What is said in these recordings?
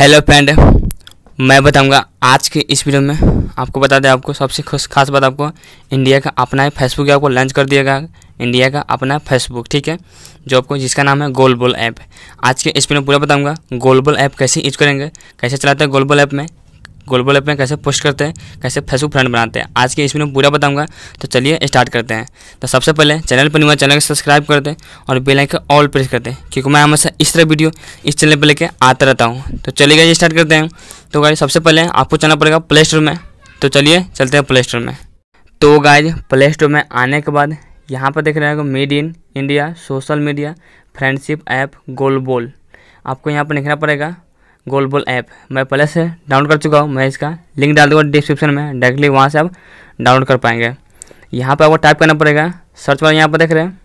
hello friend मैं बताऊंगा आज के इस वीडियो में आपको बता दें आपको सबसे खुश खास बात आपको इंडिया का अपना ही फेसबुक ऐप को लॉन्च कर दिया गया इंडिया का अपना फेसबुक ठीक है जो आपको जिसका नाम है गोलबोल ऐप आज के इस वीडियो में पूरा बताऊंगा गोलबोल ऐप कैसे यूज करेंगे कैसे चलाते हैं गोलबोल ऐप में ग्लोबल ऐप में कैसे पोस्ट करते हैं कैसे फेसबुक फ्रेंड बनाते हैं आज के इस वीडियो में पूरा बताऊंगा तो चलिए स्टार्ट करते हैं तो सबसे पहले चैनल पर हुआ चैनल को सब्सक्राइब कर दें और बेलाइक ऑल प्रेस कर दें क्योंकि मैं हमेशा इस तरह वीडियो इस चैनल पर लेकर आता रहता हूँ तो चलिए गाइज स्टार्ट करते हैं तो गाइज सबसे पहले आपको चलना पड़ेगा प्ले स्टोर में तो चलिए चलते हैं प्ले स्टोर में तो गाइज प्ले स्टोर में आने के बाद यहाँ पर देख रहे हैं made in India social media friendship app Golbol आपको यहाँ पर लिखना पड़ेगा गोलबोल ऐप मैं पहले से डाउनलोड कर चुका हूँ मैं इसका लिंक डाल दूँगा डिस्क्रिप्शन में डायरेक्टली वहाँ से आप डाउनलोड कर पाएंगे यहाँ पर आपको टाइप करना पड़ेगा सर्च वाला यहाँ पर देख रहे हैं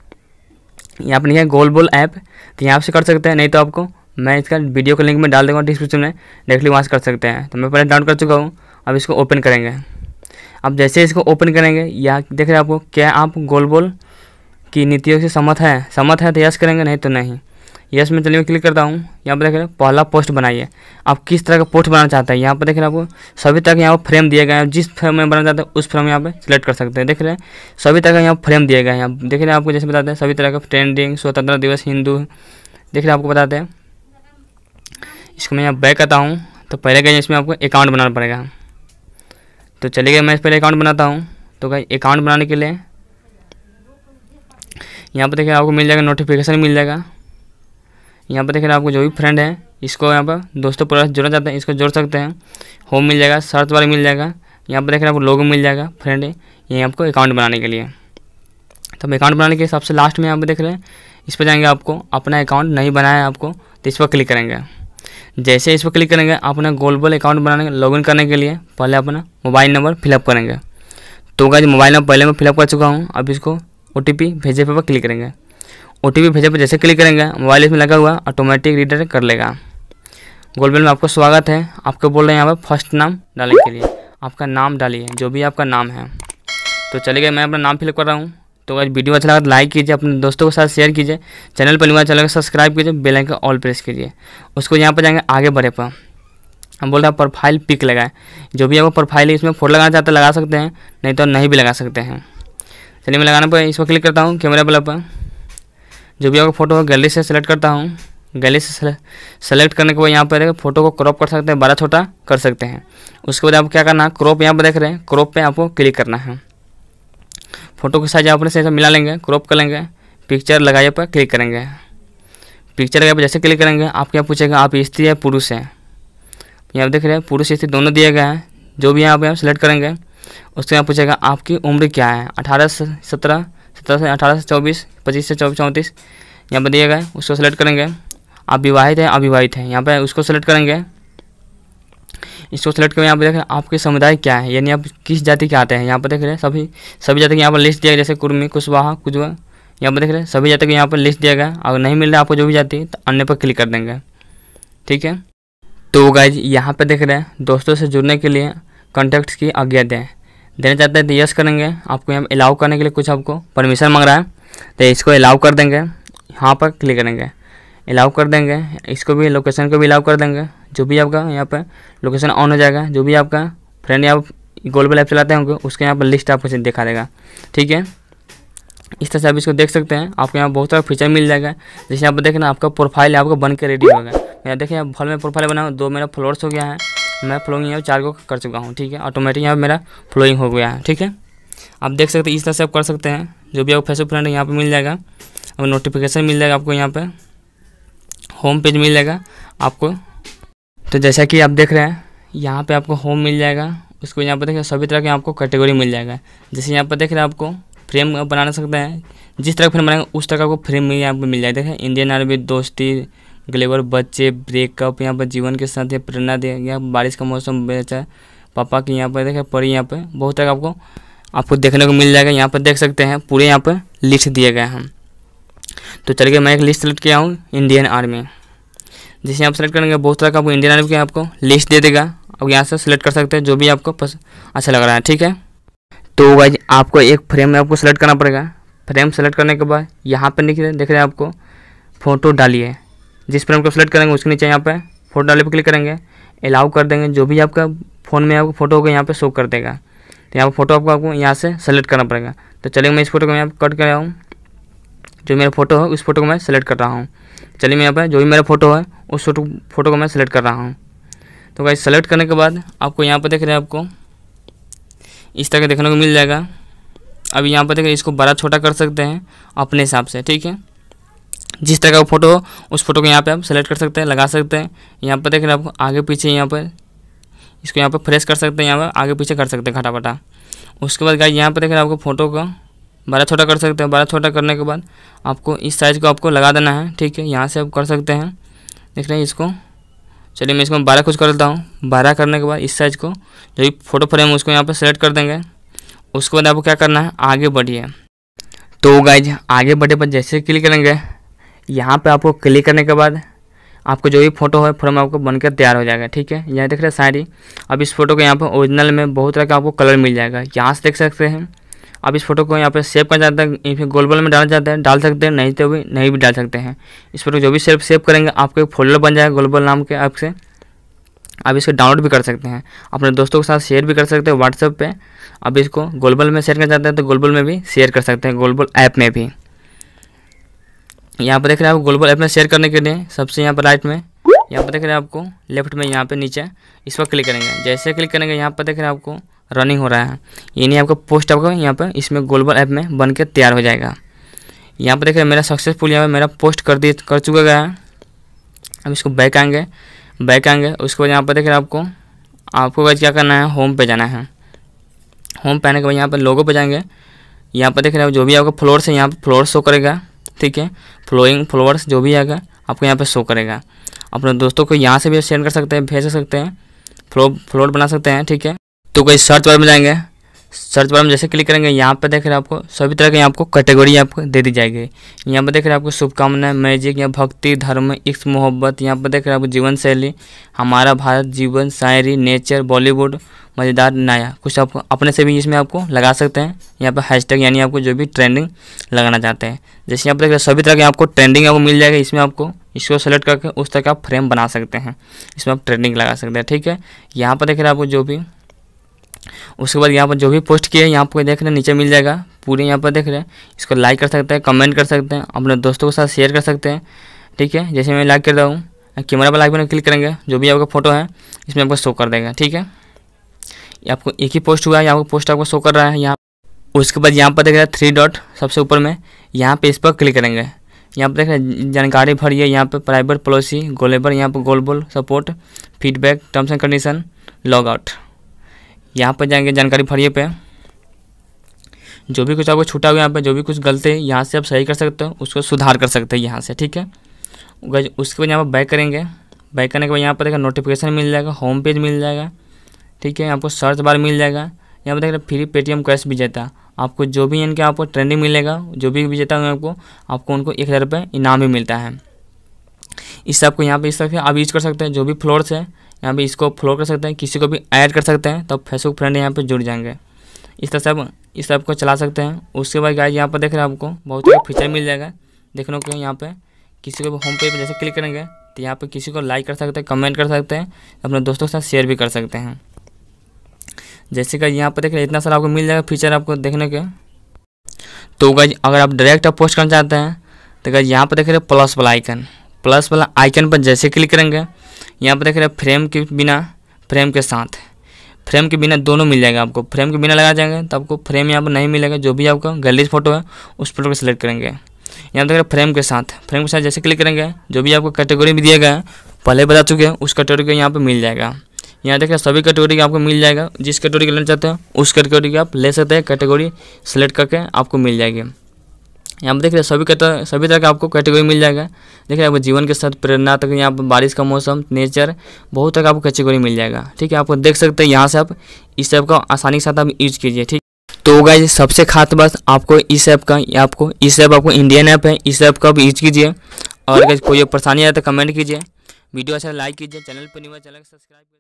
यहाँ पर लिखा है गोलबोल ऐप तो यहाँ से कर सकते हैं नहीं तो आपको मैं इसका वीडियो का लिंक में डाल दूँगा डिस्क्रिप्शन में डायरेक्टली वहाँ से कर सकते हैं तो मैं पहले डाउनलोड कर चुका हूँ अब इसको ओपन करेंगे अब जैसे इसको ओपन करेंगे यहाँ देख रहे हैं आपको क्या आप गोलबोल की नीतियों से सहमत है सहमत है तो यस करेंगे नहीं तो नहीं यस में चलिए मैं क्लिक करता हूँ यहाँ पर देख रहे हैं पहला पोस्ट बनाइए आप किस तरह का पोस्ट बनाना चाहते हैं यहाँ पर देख रहे हैं आपको सभी तरह के यहाँ पर फ्रेम दिए गए हैं जिस फ्रेम में बनाना चाहते हैं उस फ्रेम यहाँ पर सिलेक्ट कर सकते हैं देख रहे हैं सभी तरह के यहाँ फ्रेम दिए गए हैं देख रहे हैं आपको जैसे बताते हैं सभी तरह का ट्रेंडिंग स्वतंत्रता दिवस हिंदू देख रहे हैं आपको बताते हैं इसको मैं यहाँ बैक आता हूँ तो पहले कहीं इसमें आपको अकाउंट बनाना पड़ेगा तो चले गए मैं इस पहले अकाउंट बनाता हूँ तो कहीं अकाउंट बनाने के लिए यहाँ पर देखिए आपको मिल जाएगा नोटिफिकेशन मिल जाएगा यहाँ पर देख रहे हैं आपको जो भी फ्रेंड है इसको यहाँ पर दोस्तों पूरा जोड़ना चाहते हैं इसको जोड़ सकते हैं होम मिल जाएगा सर्च वाले मिल जाएगा यहाँ पर देख रहे हैं आपको लोगो मिल जाएगा फ्रेंड यहीं आपको अकाउंट बनाने के लिए तो अकाउंट बनाने के लिए सबसे लास्ट में यहाँ पर देख रहे हैं इस पर जाएंगे आपको अपना अकाउंट नहीं बनाया है आपको तो इस पर क्लिक करेंगे जैसे इस पर क्लिक करेंगे अपना ग्लोबल अकाउंट बनाने लॉगिन करने के लिए पहले अपना मोबाइल नंबर फिलअप करेंगे तो गाइज मोबाइल नंबर पहले मैं फिलअप कर चुका हूँ अब इसको ओ टी पी भेजे पे पर क्लिक करेंगे ओ टी भेजे पर जैसे क्लिक करेंगे मोबाइल इसमें लगा हुआ ऑटोमेटिक रीडर कर लेगा गोलबेल में आपका स्वागत है आपको बोल रहे हैं यहाँ पर फर्स्ट नाम डालने के लिए आपका नाम डालिए जो भी आपका नाम है तो गए मैं अपना नाम फिल कर रहा हूँ तो अगर वीडियो अच्छा लगा तो लाइक कीजिए अपने दोस्तों के साथ शेयर कीजिए चैनल पर नहीं चलेगा सब्सक्राइब कीजिए बेल आइकन ऑल प्रेस कीजिए उसको यहाँ पर जाएंगे आगे बढ़े पर हम बोल रहे हैं प्रोफाइल पिक लगाए जो भी आपको प्रोफाइल है इसमें फोटो लगाना चाहते लगा सकते हैं नहीं तो नहीं भी लगा सकते हैं चलिए मैं लगाना पर इस पर क्लिक करता हूँ कैमरा वाला पर जो भी आपका फोटो है गैलरी से सेलेक्ट करता हूँ गैलरी से सेलेक्ट करने के बाद यहाँ पर फोटो को क्रॉप कर सकते हैं बारह छोटा कर सकते हैं उसके बाद आपको क्या करना है क्रॉप यहाँ पर देख रहे हैं क्रॉप पे आपको क्लिक करना है फोटो के साइज आप अपने से मिला लेंगे क्रॉप कर लेंगे पिक्चर लगाइए पर क्लिक करेंगे पिक्चर लगाए पर जैसे क्लिक करेंगे आपके यहाँ पूछेगा आप स्त्री है पुरुष है यहाँ देख रहे हैं पुरुष स्त्री दोनों दिए गए हैं जो भी यहाँ पर आप सेलेक्ट करेंगे उसके यहाँ पूछेगा आपकी उम्र क्या है अठारह सत्रह सत्रह से अठारह से चौबीस पच्चीस से चौबीस चौंतीस यहाँ पर दिया गया है उसको सेलेक्ट करेंगे आप विवाहित हैं अविवाहित हैं यहाँ पर उसको सेलेक्ट करेंगे इसको सेलेक्ट करें यहाँ पर देख रहे हैं आपके समुदाय क्या है यानी आप किस जाति के आते हैं यहाँ पर देख रहे हैं सभी सभी जाति के यहाँ पर लिस्ट दिया गया जैसे कुर्मी कुशवाहा कुजवा यहाँ पर देख रहे हैं सभी जाति के यहाँ पर लिस्ट दिया गया अगर नहीं मिल रहा आपको जो भी जाति तो अन्य पर क्लिक कर देंगे ठीक है तो गाइज यहाँ पर देख रहे हैं दोस्तों से जुड़ने के लिए कॉन्टैक्ट्स की आज्ञा दें देना चाहते हैं तो यस करेंगे आपको यहाँ अलाउ करने के लिए कुछ आपको परमिशन मांग रहा है तो इसको अलाउ कर देंगे यहाँ पर क्लिक करेंगे अलाउ कर देंगे इसको भी लोकेशन को भी अलाउ कर देंगे जो भी आपका यहाँ पर लोकेशन ऑन हो जाएगा जो भी आपका फ्रेंड या बल ऐप चलाते होंगे उसके यहाँ पर लिस्ट आपको दिखा देगा ठीक है इस तरह से आप इसको देख सकते हैं आपको यहाँ बहुत सारा फीचर मिल जाएगा जैसे आप देखना आपका प्रोफाइल आपको बन के रेडी होगा मेरा देखिए फल में प्रोफाइल बना दो मेरा फ्लोर्स हो गया है मैं फ्लोइंग यहाँ चार को कर चुका हूँ ठीक है ऑटोमेटिक यहाँ मेरा फ्लोइंग हो गया है ठीक है आप देख सकते हैं इस तरह से आप कर सकते हैं जो भी आपको फेसबुक फ्रेंड यहाँ पर मिल जाएगा और नोटिफिकेशन मिल जाएगा आपको यहाँ पर होम पेज मिल जाएगा आपको तो जैसा कि आप देख रहे हैं यहाँ पर आपको होम मिल जाएगा उसको यहाँ पर देखिए सभी तरह के आपको कैटेगरी मिल जाएगा जैसे यहाँ पर देख रहे हैं आपको फ्रेम बना सकते हैं जिस तरह का फ्रेम बनाएंगे उस तरह का आपको फ्रेम यहाँ पर मिल जाएगा देखें इंडियन आर्मी दोस्ती ग्लेवर बच्चे ब्रेकअप यहाँ पर जीवन के साथ प्रेरणा दे यहाँ बारिश का मौसम बेचा अच्छा है पापा की यहाँ पर देखे परी यहाँ पर बहुत तक आपको आपको देखने को मिल जाएगा यहाँ पर देख सकते हैं पूरे यहाँ पर लिस्ट दिए गए हैं तो चलिए मैं एक लिस्ट सेलेक्ट किया हूँ इंडियन आर्मी जिसे आप सेलेक्ट करेंगे बहुत तरह का आपको इंडियन आर्मी की आपको लिस्ट दे देगा अब यहाँ से सेलेक्ट कर सकते हैं जो भी आपको अच्छा लग रहा है ठीक है तो भाई आपको एक फ्रेम में आपको सेलेक्ट करना पड़ेगा फ्रेम सेलेक्ट करने के बाद यहाँ पर देख रहे हैं आपको फ़ोटो डालिए जिस पर को सेलेक्ट करेंगे उसके नीचे यहाँ पर फोटो डाले पर क्लिक करेंगे अलाउ कर देंगे जो भी आपका फ़ोन में आपको फोटो होगा यहाँ पर शो कर देगा तो यहाँ पर फोटो आपको आपको यहाँ से सेलेक्ट करना पड़ेगा तो चलिए मैं इस फोटो को यहाँ कट कर रहा हूँ जो मेरा फोटो है उस फोटो को मैं सेलेक्ट कर रहा हूँ चलिए मैं यहाँ पर जो भी मेरा फोटो है उस फोटो फोटो को मैं सेलेक्ट कर रहा हूँ तो भाई सेलेक्ट करने के बाद आपको यहाँ पर देख रहे हैं आपको इस तरह देखने को मिल जाएगा अब यहाँ पर देख रहे हैं इसको बड़ा छोटा कर सकते हैं अपने हिसाब से ठीक है जिस तरह का फ़ोटो हो उस फोटो को यहाँ पे आप सेलेक्ट कर सकते हैं लगा सकते हैं यहाँ पर देख रहे आपको आगे पीछे यहाँ पर इसको यहाँ पर फ्रेश कर सकते हैं यहाँ पर आगे पीछे कर सकते हैं खटापटा उसके बाद गाइज यहाँ पर देख रहे आपको फ़ोटो को बड़ा छोटा कर सकते हैं बड़ा छोटा करने के बाद आपको इस साइज़ को आपको लगा देना है ठीक है यहाँ से आप कर सकते हैं देख रहे हैं इसको चलिए मैं इसको बारह कुछ कर देता हूँ बारह करने के बाद इस साइज़ को जो भी फ़ोटो फ्रेम उसको यहाँ पर सेलेक्ट कर देंगे उसके बाद आपको क्या करना है आगे बढ़िए तो गाइज आगे बढ़े पर जैसे क्लिक करेंगे यहाँ पे आपको क्लिक करने के बाद आपको जो भी फोटो है फोटो आपको बनकर तैयार हो जाएगा ठीक है यहाँ देख रहे हैं साड़ी अब इस फोटो को यहाँ पर ओरिजिनल में बहुत तरह का आपको कलर मिल जाएगा यहाँ से देख सकते हैं अब इस फोटो को यहाँ पर सेव करना चाहते हैं या फिर गोल में डालना चाहते हैं डाल सकते हैं नहीं तो भी नहीं भी डाल सकते हैं इस फोटो जो भी सेव सेव करेंगे आपको एक फोल्डर बन जाएगा गोल नाम के ऐप से आप इसको डाउनलोड भी कर सकते हैं अपने दोस्तों के साथ शेयर भी कर सकते हैं व्हाट्सएप पे अब इसको गोलबल में शेयर करना चाहते हैं तो गोलबल में भी शेयर कर सकते हैं गोलबल ऐप में भी यहाँ पर देख रहे हैं आप ग्लोबल ऐप में शेयर करने के लिए सबसे यहाँ पर राइट में यहाँ पर देख रहे हैं आपको लेफ्ट में यहाँ पे नीचे इस पर क्लिक करेंगे जैसे क्लिक करेंगे यहाँ पर देख रहे हैं आपको रनिंग हो रहा है यानी आपका पोस्ट आपका यहाँ पर इसमें ग्लोबल ऐप में बन के तैयार हो जाएगा यहाँ पर देख रहे हैं मेरा सक्सेसफुल यहाँ पर मेरा पोस्ट कर दिए कर चुका गया है अब इसको बैक आएंगे बैक आएंगे उसके बाद यहाँ पर देख रहे हैं आपको आपको क्या करना है होम पे जाना है होम पे आने के बाद यहाँ पर लोगों पे जाएंगे यहाँ पर देख रहे हैं जो भी आपका फ्लोर से यहाँ पर फ्लोर शो करेगा ठीक है फ्लोइंग फ्लोवर्स जो भी आएगा आपको यहाँ पे शो करेगा अपने दोस्तों को यहाँ से भी सेंड कर सकते हैं भेज सकते हैं फ्लो फ्लोर बना सकते हैं ठीक है तो कोई सर्च बार में जाएंगे सर्च बार में जैसे क्लिक करेंगे यहाँ पर देख रहे हैं आपको सभी तरह के यहाँ आपको कैटेगरी आपको दे दी जाएगी यहाँ पर देख रहे हैं आपको शुभकामनाएं मैजिक या भक्ति धर्म इक्स मोहब्बत यहाँ पर देख रहे हैं आपको जीवन शैली हमारा भारत जीवन शायरी नेचर बॉलीवुड मज़ेदार नया कुछ आपको अपने से भी इसमें आपको लगा सकते हैं यहाँ पर हैशटैग यानी आपको जो भी ट्रेंडिंग लगाना चाहते हैं जैसे यहाँ पर देख रहे सभी तरह के आपको ट्रेंडिंग आपको मिल जाएगा इसमें आपको इसको सेलेक्ट करके उस तरह का फ्रेम बना सकते हैं इसमें आप ट्रेंडिंग लगा सकते हैं ठीक है यहाँ पर देख रहे हैं आपको जो भी उसके बाद यहाँ पर जो भी पोस्ट किए यहाँ पर देख रहे हैं नीचे मिल जाएगा पूरे यहाँ पर देख रहे हैं इसको लाइक कर सकते हैं कमेंट कर सकते हैं अपने दोस्तों के साथ शेयर कर सकते हैं ठीक है जैसे मैं लाइक कर रहा हूँ कैमरा पर लाइक पर क्लिक करेंगे जो भी आपका फोटो है इसमें आपको शो कर देगा ठीक है आपको एक ही पोस्ट हुआ है यहाँ पर पोस्ट आपको शो कर रहा है यहाँ उसके बाद यहाँ पर देख रहे हैं थ्री डॉट सबसे ऊपर में यहाँ पर इस पर क्लिक करेंगे यहाँ पर देख रहे हैं जानकारी भरी है यहाँ पर प्राइवेट पॉलिसी गोलेबर यहाँ पर Golbol support feedback terms and condition log out यहाँ पर जाएंगे जानकारी भरिए पे जो भी कुछ आपको छूटा हुआ यहाँ पे जो भी कुछ गलती है यहाँ से आप सही कर सकते हो उसको सुधार कर सकते हो यहाँ से ठीक है उसके बाद यहाँ पर बैक करेंगे बैक करने के बाद यहाँ पर देखा नोटिफिकेशन मिल जाएगा होम पेज मिल जाएगा ठीक है आपको सर्च बार मिल जाएगा यहाँ पर देख फ्री पेटीएम कैश भी जाता आपको जो भी इनके आपको ट्रेंडिंग मिलेगा जो भी विजेता है आपको आपको उनको एक हज़ार रुपये इनाम भी मिलता है इस सबको यहाँ पे इस तरह आप यूज कर सकते हैं जो भी फ्लोर्स है यहाँ पे इसको फॉलो कर सकते हैं किसी को भी ऐड कर सकते हैं तो फेसबुक फ्रेंड यहाँ पे जुड़ जाएंगे इस तरह सब इस ऐप को चला सकते हैं उसके बाद गाइज यहाँ पर देख रहे हैं आपको बहुत सारे फीचर मिल जाएगा देखने को यहाँ पर किसी को भी होम पेज पर जैसे क्लिक करेंगे तो यहाँ पर किसी को लाइक कर सकते हैं कमेंट कर सकते हैं अपने दोस्तों के साथ शेयर भी कर सकते हैं जैसे कि यहाँ पर देख रहे हैं इतना सारा आपको मिल जाएगा फीचर आपको देखने के तो गाइज अगर आप डायरेक्ट आप पोस्ट करना चाहते हैं तो गाइज यहाँ पर देख रहे हैं प्लस वाला आइकन प्लस वाला आइकन पर जैसे क्लिक करेंगे यहाँ पर देख रहे हैं फ्रेम के बिना फ्रेम के साथ फ्रेम के बिना दोनों मिल जाएगा आपको फ्रेम के बिना लगा जाएंगे तो आपको फ्रेम यहाँ पर नहीं मिलेगा जो भी आपका गैलरी फोटो है उस फोटो को सिलेक्ट करेंगे यहाँ देख रहे फ्रेम के साथ फ्रेम के साथ जैसे क्लिक करेंगे जो भी आपको कैटेगरी में दिया गया है पहले बता चुके हैं उस कैटेगरी का यहाँ पर मिल जाएगा यहाँ देख रहे सभी कैटेगरी का आपको मिल जाएगा जिस कैटेगरी का लेना चाहते हैं उस कैटेगरी का आप ले सकते हैं कैटेगरी सेलेक्ट करके आपको मिल जाएगी यहाँ पर देख रहे हैं सभी तरह सभी तरह का आपको कैटेगरी मिल जाएगा देख रहे हैं आपको जीवन के साथ प्रेरणा तक यहाँ पर बारिश का मौसम नेचर बहुत तरह का आपको कैटेगरी मिल जाएगा ठीक है आप देख सकते हैं यहाँ से आप इस ऐप का आसानी के साथ आप यूज कीजिए ठीक तो होगा सबसे खास बात आपको इस ऐप का आपको इस ऐप आपको इंडियन ऐप है इस ऐप का आप यूज कीजिए और अगर कोई परेशानी आए तो कमेंट कीजिए वीडियो अच्छा लाइक कीजिए चैनल पर नहीं हुआ चैनल सब्सक्राइब